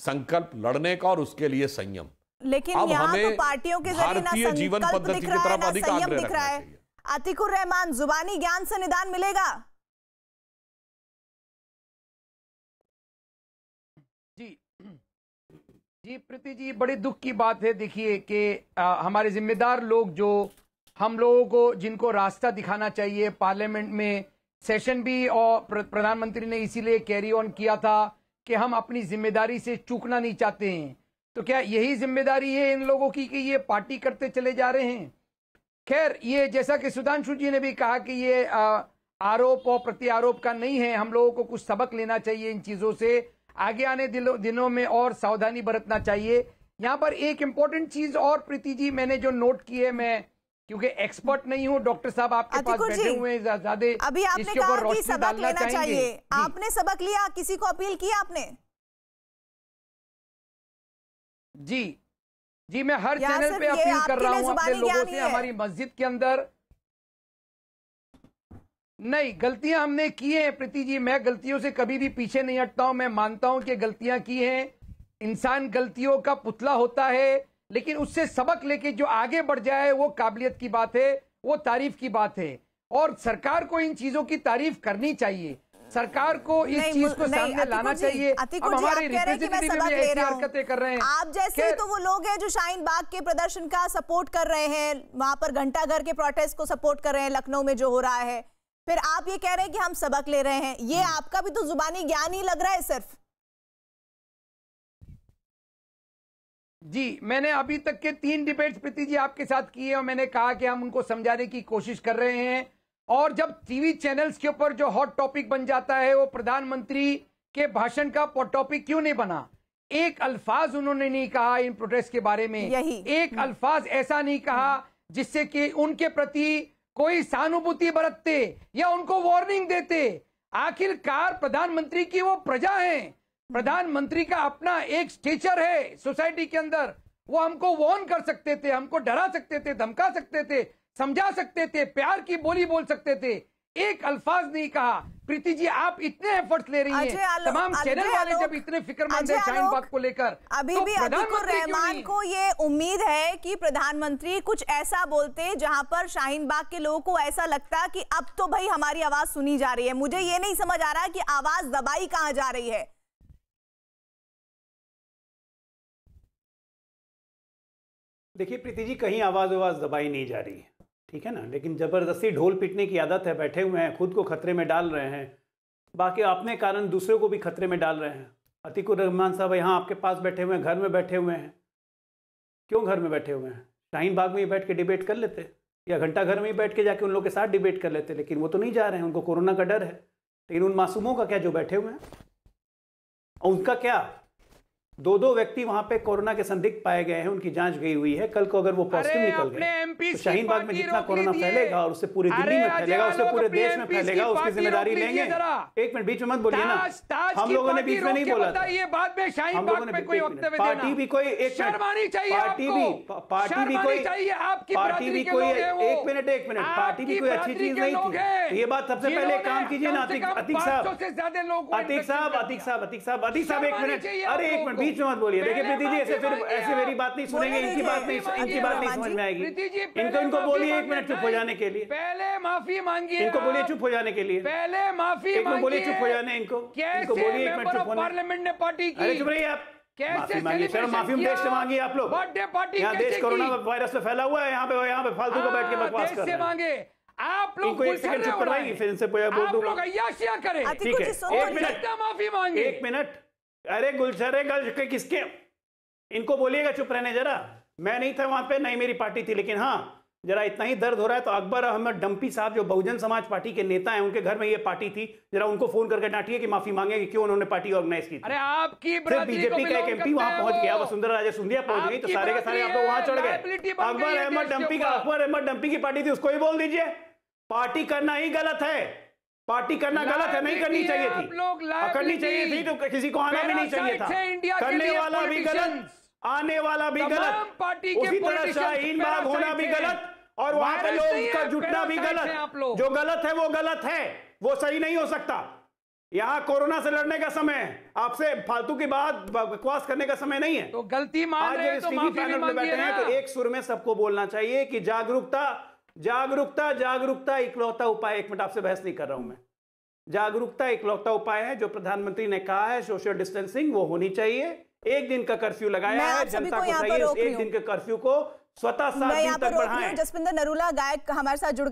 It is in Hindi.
संकल्प लड़ने का और उसके लिए संयम लेकिन अब तो हमें तो पार्टियों के भारतीय जीवन पद्धति की तरफ अधिक आग्रह रखना रहमान जुबानी ज्ञान से निदान मिलेगा जी जी प्रीति जी बड़ी दुख की बात है देखिए कि हमारे जिम्मेदार लोग जो हम लोगों को जिनको रास्ता दिखाना चाहिए पार्लियामेंट में सेशन भी और प्रधानमंत्री ने इसीलिए कैरी ऑन किया था कि हम अपनी जिम्मेदारी से चूकना नहीं चाहते हैं तो क्या यही जिम्मेदारी है इन लोगों की कि ये पार्टी करते चले जा रहे हैं खैर ये जैसा कि सुधांशु जी ने भी कहा कि ये आरोप और प्रत्यारोप का नहीं है हम लोगों को कुछ सबक लेना चाहिए इन चीज़ों से आगे आने दिनों में और सावधानी बरतना चाहिए यहाँ पर एक इम्पोर्टेंट चीज़ और प्रीति जी मैंने जो नोट की है मैं क्योंकि एक्सपर्ट नहीं हूँ डॉक्टर साहब आपके पास बैठे हुए ज्यादा अभी आपने कहा कि सबक लेना चाहिए आपने सबक लिया किसी को अपील किया आपने जी जी मैं हर चैनल पे अपील कर रहा हूँ अपने लोगों से हमारी मस्जिद के अंदर नहीं गलतियां हमने की हैं प्रीति जी मैं गलतियों से कभी भी पीछे नहीं हटता हूं मैं मानता हूं कि गलतियां की हैं इंसान गलतियों का पुतला होता है लेकिन उससे सबक लेके जो आगे बढ़ जाए वो काबिलियत की बात है वो तारीफ की बात है और सरकार को इन चीजों की तारीफ करनी चाहिए सरकार को इस चीज को सामने लाना चाहिए अब हमारे रिप्रेजेंटेटिव भी ऐसी हरकतें कर रहे हैं आप जैसे तो वो लोग हैं जो शाहीन बाग के प्रदर्शन का सपोर्ट कर रहे हैं वहां पर घंटाघर के प्रोटेस्ट को सपोर्ट कर रहे हैं लखनऊ में जो हो रहा है फिर आप ये कह रहे हैं कि हम सबक ले रहे हैं ये हम्म। आपका भी तो जुबानी ज्ञान ही लग रहा है सिर्फ जी मैंने अभी तक के तीन डिबेट्स प्रीति जी आपके साथ किए और मैंने कहा कि हम उनको समझाने की कोशिश कर रहे हैं और जब टीवी चैनल्स के ऊपर जो हॉट टॉपिक बन जाता है वो प्रधानमंत्री के भाषण का टॉपिक क्यों नहीं बना एक अल्फाज उन्होंने नहीं कहा इन प्रोटेस्ट के बारे में यही एक हम्म। अल्फाज ऐसा नहीं कहा जिससे कि उनके प्रति कोई सहानुभूति बरतते या उनको वार्निंग देते आखिरकार प्रधानमंत्री की वो प्रजा है प्रधानमंत्री का अपना एक स्टेचर है सोसाइटी के अंदर वो हमको वॉर्न कर सकते थे हमको डरा सकते थे धमका सकते थे समझा सकते थे प्यार की बोली बोल सकते थे एक अल्फाज नहीं कहा प्रीति जी आप इतने एफर्ट्स ले रही हैं तमाम चैनल वाले जब इतने फिक्रमंद हैं शाहीन बाग को लेकर अभी तो भी अधिकुर रहमान को ये उम्मीद है कि प्रधानमंत्री कुछ ऐसा बोलते जहां पर शाहीन बाग के लोगों को ऐसा लगता कि अब तो भाई हमारी आवाज सुनी जा रही है मुझे ये नहीं समझ आ रहा कि आवाज दबाई कहाँ जा रही है देखिए प्रीति जी कहीं आवाज़ आवाज़ दबाई नहीं जा रही है ठीक है ना लेकिन ज़बरदस्ती ढोल पीटने की आदत है बैठे हुए हैं खुद को खतरे में डाल रहे हैं बाकी अपने कारण दूसरे को भी खतरे में डाल रहे हैं अतिकुर रहमान साहब यहाँ आपके पास बैठे हुए हैं घर में बैठे हुए हैं क्यों घर में बैठे हुए हैं शाहीन बाग में ही बैठ के डिबेट कर लेते या घंटा घर में ही बैठ के जाके उन लोग के साथ डिबेट कर लेते लेकिन वो तो नहीं जा रहे हैं उनको कोरोना का डर है लेकिन उन मासूमों का क्या जो बैठे हुए हैं और उनका क्या दो दो व्यक्ति वहां पे कोरोना के संदिग्ध पाए गए हैं उनकी जांच गई हुई है कल को अगर वो पॉजिटिव निकल गए तो शाहीनबाग में जितना कोरोना फैलेगा और उससे पूरी दिल्ली में फैलेगा उससे पूरे देश में फैलेगा उसकी जिम्मेदारी लेंगे एक मिनट बीच में मत बोलिए ना हम लोगों ने बीच में नहीं बोला ये बात में शाहीनबाग में कोई पार्टी भी कोई एक पार्टी भी पार्टी भी कोई पार्टी भी कोई एक मिनट एक मिनट पार्टी भी कोई अच्छी चीज नहीं थी तो ये बात सबसे पहले काम कीजिए ना अतिक साहब अतिक साहब अतिक साहब अतिक साहब अतिक साहब एक मिनट अरे एक मिनट बीच में तो मत बोलिए देखिए प्रीति जी ऐसे फिर ऐसे मेरी बात नहीं सुनेंगे इनकी बात नहीं इनकी बात नहीं समझ में आएगी इनको इनको बोलिए एक मिनट चुप हो जाने के लिए पहले माफी मांगिए इनको बोलिए चुप हो जाने के लिए पहले माफी बोलिए चुप हो जाने इनको इनको बोलिए एक मिनट चुप होने पार्लियामेंट ने पार्टी की चुप रहिए आप कैसे माफी देश से मांगी आप लोग बर्थडे पार्टी यहाँ देश कोरोना वायरस से फैला हुआ है यहाँ पे यहाँ पे फालतू को बैठ के हाँ, बकवास कर रहे हैं मांगे आप लोग इनको एक सेकंड चुप करवाइए फिर इनसे बोल दूंगा आप लोग अय्याशियां करें ठीक है एक मिनट माफी मांगे एक मिनट अरे गुलशर गल के किसके इनको बोलिएगा चुप रहने जरा मैं नहीं था वहां पे नहीं मेरी पार्टी थी लेकिन हाँ जरा इतना ही दर्द हो रहा है तो अकबर अहमद डंपी साहब जो बहुजन समाज पार्टी के नेता हैं उनके घर में ये पार्टी थी जरा उनको फोन करके डांटिए कि माफी मांगे कि क्यों उन्होंने पार्टी ऑर्गेनाइज की अरे आपकी बीजेपी का एक एमपी वहां पहुंच गया वसुंधरा राजे सुंदिया पहुंच गई तो सारे के सारे आप लोग वहां चढ़ गए अकबर अहमद डंपी का अकबर अहमद डंपी की पार्टी थी उसको ही बोल दीजिए पार्टी करना ही गलत है पार्टी करना गलत है नहीं करनी चाहिए थी लोग करनी चाहिए थी तो किसी को आना भी नहीं चाहिए था करने वाला भी गलत आने वाला भी गलत पार्टी उसी तरह शाहीन बाग होना भी गलत और वहां पर लोग का जुटना भी गलत जो गलत है वो गलत है वो सही नहीं हो सकता यहाँ कोरोना से लड़ने का समय है आपसे फालतू की बात बकवास करने का समय नहीं है तो गलती मान रहे हैं तो माफी भी बैठे हैं तो एक सुर में सबको बोलना चाहिए कि जागरूकता जागरूकता जागरूकता इकलौता उपाय एक मिनट आपसे बहस नहीं कर रहा हूं मैं जागरूकता इकलौता उपाय है जो प्रधानमंत्री ने कहा है सोशल डिस्टेंसिंग वो होनी चाहिए एक दिन का कर्फ्यू लगाया है जनता को चाहिए एक दिन के कर्फ्यू को स्वतः सात दिन तक बढ़ाएं जसविंदर नरूला गायक हमारे साथ जुड़